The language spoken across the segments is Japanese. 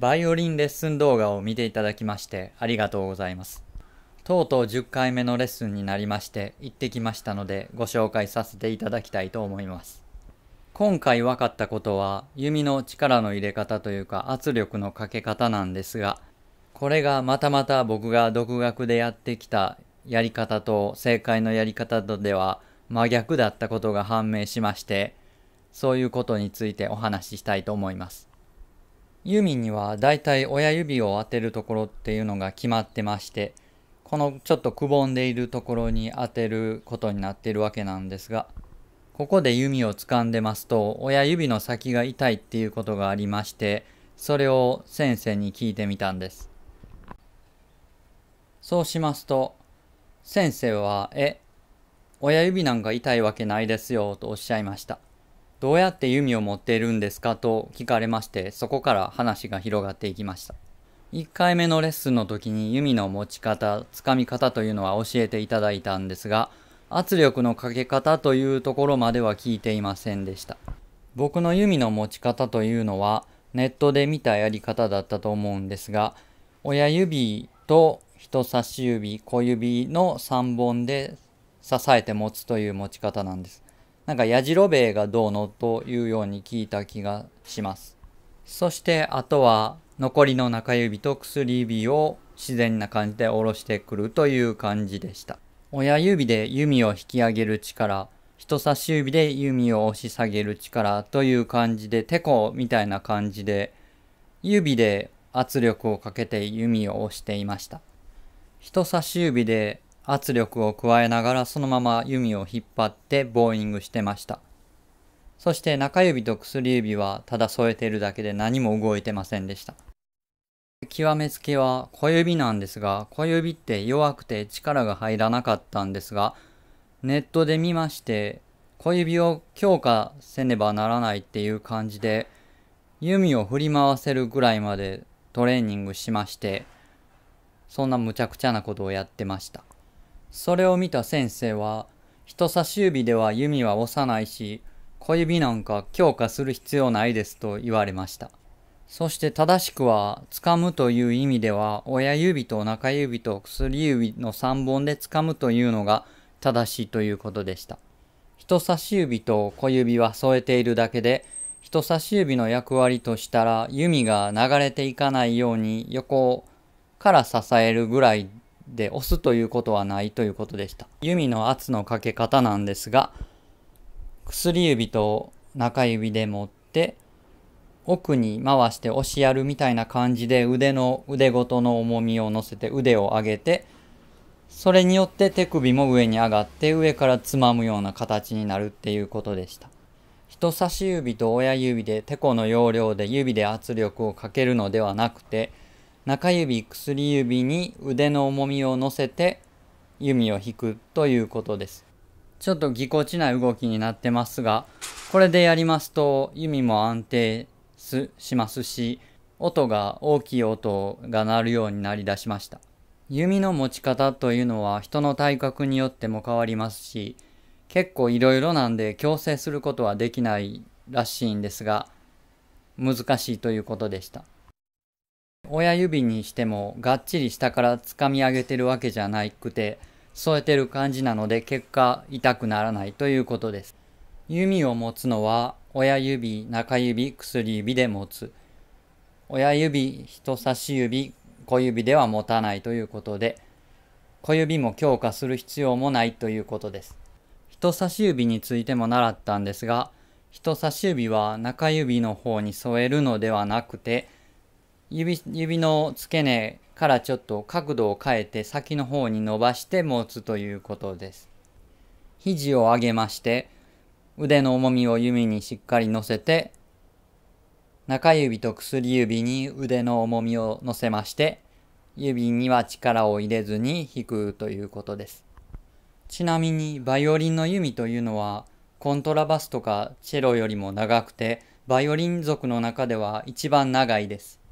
バイオリンレッスン動画を見ていただきましてありがとうございます。とうとう10回目のレッスンになりまして行ってきましたのでご紹介させていただきたいと思います。今回分かったことは弓の力の入れ方というか圧力のかけ方なんですがこれがまたまた僕が独学でやってきたやり方と正解のやり方とでは真逆だったことが判明しましてそういうことについてお話ししたいと思います。ユーミンにはだいたい親指を当てるところっていうのが決まってましてこのちょっとくぼんでいるところに当てることになっているわけなんですがここで弓を掴んでますと親指の先が痛いっていうことがありましてそれを先生に聞いてみたんですそうしますと先生は「え親指なんか痛いわけないですよ」とおっしゃいました。どうやって弓を持っているんですかと聞かれまして、そこから話が広がっていきました。1回目のレッスンの時に弓の持ち方、つかみ方というのは教えていただいたんですが、圧力のかけ方というところまでは聞いていませんでした。僕の弓の持ち方というのは、ネットで見たやり方だったと思うんですが、親指と人差し指、小指の3本で支えて持つという持ち方なんです。なんかやじろべえがどうのというように聞いた気がします。そしてあとは残りの中指と薬指を自然な感じで下ろしてくるという感じでした。親指で弓を引き上げる力、人差し指で弓を押し下げる力という感じで、てこみたいな感じで、指で圧力をかけて弓を押していました。人差し指で圧力を加えながらそのまま弓を引っ張ってボーイングしてました。そして中指と薬指はただ添えているだけで何も動いてませんでした。極めつけは小指なんですが、小指って弱くて力が入らなかったんですが、ネットで見まして、小指を強化せねばならないっていう感じで、弓を振り回せるぐらいまでトレーニングしまして、そんな無茶苦茶なことをやってました。それを見た先生は、人差し指では弓は押さないし、小指なんか強化する必要ないですと言われました。そして正しくは、掴むという意味では、親指と中指と薬指の3本で掴むというのが正しいということでした。人差し指と小指は添えているだけで、人差し指の役割としたら弓が流れていかないように横から支えるぐらいで押すということはないということでした。弓の圧のかけ方なんですが、薬指と中指で持って、奥に回して押しやるみたいな感じで腕の腕ごとの重みを乗せて腕を上げてそれによって手首も上に上がって上からつまむような形になるっていうことでした人差し指と親指でてこの要領で指で圧力をかけるのではなくて中指薬指に腕の重みを乗せて弓を引くということですちょっとぎこちない動きになってますがこれでやりますと弓も安定しますし音が大きい音が鳴るようになりだしました弓の持ち方というのは人の体格によっても変わりますし結構いろいろなんで強制することはできないらしいんですが難しいということでした親指にしてもがっちり下から掴み上げてるわけじゃなくて添えてる感じなので結果痛くならないということです弓を持つのは親指中指薬指で持つ親指人差し指小指では持たないということで小指も強化する必要もないということです人差し指についても習ったんですが人差し指は中指の方に添えるのではなくて指指の付け根からちょっと角度を変えて先の方に伸ばして持つということです。肘を上げまして腕の重みを弓にしっかり乗せて中指と薬指に腕の重みを乗せまして指には力を入れずに弾くということです。ちなみにバイオリンの弓というのはコントラバスとかチェロよりも長くてバイオリン族の中では一番長いです。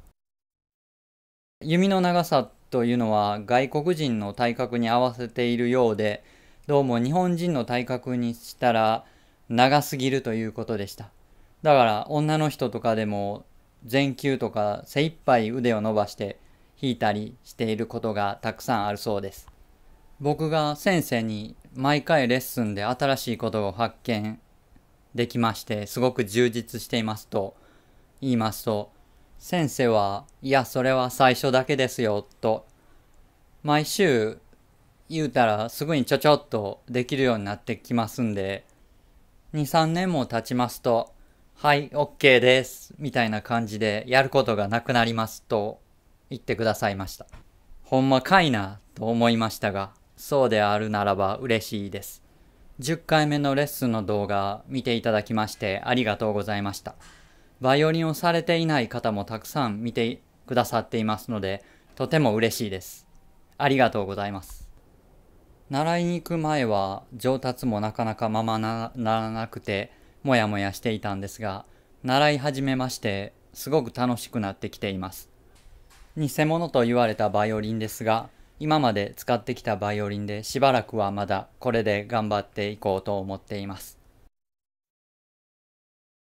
弓の長さというのは外国人の体格に合わせているようでどうも日本人の体格にしたら長すぎるということでしただから女の人とかでも前球とか精一杯腕を伸ばして弾いたりしていることがたくさんあるそうです僕が先生に毎回レッスンで新しいことを発見できましてすごく充実していますと言いますと先生は、いや、それは最初だけですよ、と、毎週言うたらすぐにちょちょっとできるようになってきますんで、2、3年も経ちますと、はい、OK です、みたいな感じでやることがなくなりますと言ってくださいました。ほんまかいな、と思いましたが、そうであるならば嬉しいです。10回目のレッスンの動画見ていただきましてありがとうございました。バイオリンをされていない方もたくさん見てくださっていますので、とても嬉しいです。ありがとうございます。習いに行く前は上達もなかなかままならなくて、もやもやしていたんですが、習い始めまして、すごく楽しくなってきています。偽物と言われたバイオリンですが、今まで使ってきたバイオリンでしばらくはまだこれで頑張っていこうと思っています。